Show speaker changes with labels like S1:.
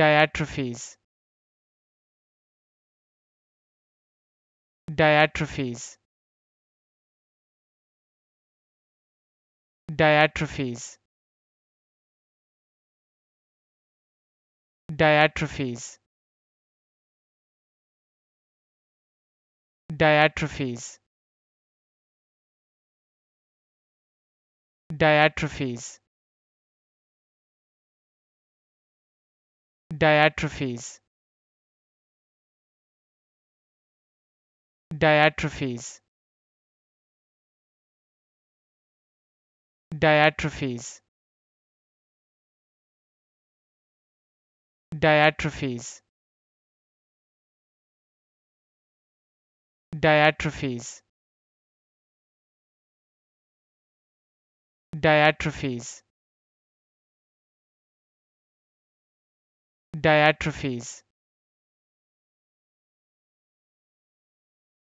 S1: Diatrophies Diatrophies Diatrophies Diatrophies Diatrophies Diatrophies Diatrophies Diatrophies Diatrophies Diatrophies Diatrophies Diatrophies diatrophies